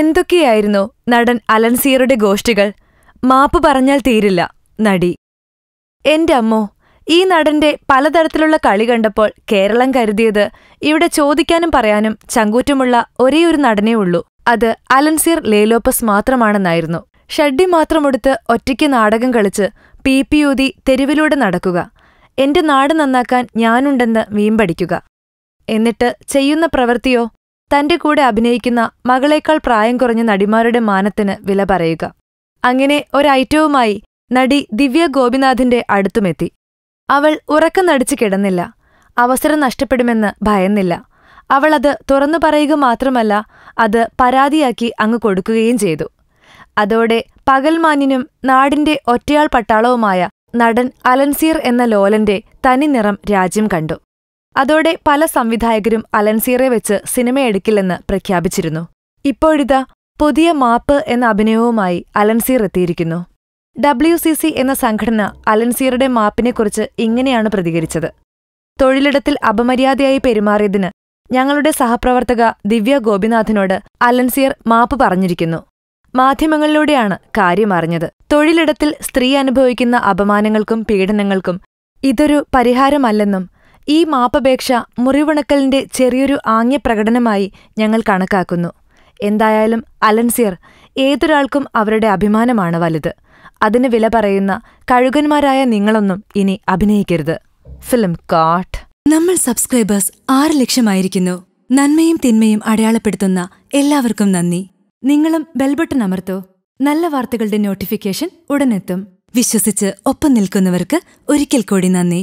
എന്തൊക്കെയായിരുന്നു നടൻ അലൻസിയറുടെ ഗോഷ്ടികൾ മാപ്പ് പറഞ്ഞാൽ തീരില്ല നടി എന്റെ അമ്മോ ഈ നടന്റെ പലതരത്തിലുള്ള കളി കണ്ടപ്പോൾ കേരളം കരുതിയത് ഇവിടെ ചോദിക്കാനും പറയാനും ചങ്കൂറ്റമുള്ള ഒരേയൊരു നടനേ ഉള്ളൂ അത് അലൻസീർ ലേലോപ്പസ് മാത്രമാണെന്നായിരുന്നു ഷഡ്ഡി മാത്രമെടുത്ത് ഒറ്റയ്ക്ക് നാടകം കളിച്ച് പി പി യൂതി തെരുവിലൂടെ നടക്കുക എന്റെ നാട് നന്നാക്കാൻ ഞാനുണ്ടെന്ന് വീമ്പടിക്കുക പഠിക്കുക എന്നിട്ട് ചെയ്യുന്ന പ്രവൃത്തിയോ തന്റെ കൂടെ അഭിനയിക്കുന്ന മകളേക്കാൾ പ്രായം കുറഞ്ഞ നടിമാരുടെ മാനത്തിന് വില പറയുക അങ്ങനെ ഒരൈറ്റവുമായി നടി ദിവ്യ ഗോപിനാഥിന്റെ അടുത്തുമെത്തി അവൾ ഉറക്കം നടിച്ചു കിടന്നില്ല അവസരം നഷ്ടപ്പെടുമെന്ന് ഭയന്നില്ല അവൾ അത് തുറന്നു പറയുക മാത്രമല്ല അത് പരാതിയാക്കി അങ്ങ് കൊടുക്കുകയും ചെയ്തു അതോടെ പകൽമാനിനും നാടിന്റെ ഒറ്റയാൾ പട്ടാളവുമായ നടൻ അലൻസീർ എന്ന ലോലന്റെ തനിനിറം രാജ്യം കണ്ടു അതോടെ പല സംവിധായകരും അലൻസീറെ വെച്ച് സിനിമ എടുക്കില്ലെന്ന് പ്രഖ്യാപിച്ചിരുന്നു ഇപ്പോഴിതാ പുതിയ മാപ്പ് എന്ന അഭിനയവുമായി അലൻസീർ എത്തിയിരിക്കുന്നു ഡബ്ല്യു സി സി എന്ന സംഘടന അലൻസീറുടെ മാപ്പിനെക്കുറിച്ച് ഇങ്ങനെയാണ് പ്രതികരിച്ചത് തൊഴിലിടത്തിൽ അപമര്യാദയായി പെരുമാറിയതിന് ഞങ്ങളുടെ സഹപ്രവർത്തക ദിവ്യ ഗോപിനാഥനോട് അലൻസിയർ മാപ്പ് പറഞ്ഞിരിക്കുന്നു മാധ്യമങ്ങളിലൂടെയാണ് കാര്യം അറിഞ്ഞത് തൊഴിലിടത്തിൽ സ്ത്രീ അനുഭവിക്കുന്ന അപമാനങ്ങൾക്കും പീഡനങ്ങൾക്കും ഇതൊരു പരിഹാരമല്ലെന്നും ഈ മാപ്പപേക്ഷ മുറിവിണക്കലിന്റെ ചെറിയൊരു ആംഗ്യപ്രകടനമായി ഞങ്ങൾ കണക്കാക്കുന്നു എന്തായാലും അലൻസിയർ ഏതൊരാൾക്കും അവരുടെ അഭിമാനമാണ് വലുത് അതിന് വില പറയുന്ന കഴുകന്മാരായ നിങ്ങളൊന്നും ഇനി അഭിനയിക്കരുത് ഫിലിം കാട്ട് നമ്മൾ സബ്സ്ക്രൈബേഴ്സ് ആറ് ലക്ഷമായിരിക്കുന്നു നന്മയും തിന്മയും അടയാളപ്പെടുത്തുന്ന എല്ലാവർക്കും നന്ദി നിങ്ങളും ബെൽബട്ടൺ അമർത്തോ നല്ല വാർത്തകളുടെ നോട്ടിഫിക്കേഷൻ ഉടനെത്തും വിശ്വസിച്ച് ഒപ്പം നിൽക്കുന്നവർക്ക് ഒരിക്കൽ കൂടി നന്ദി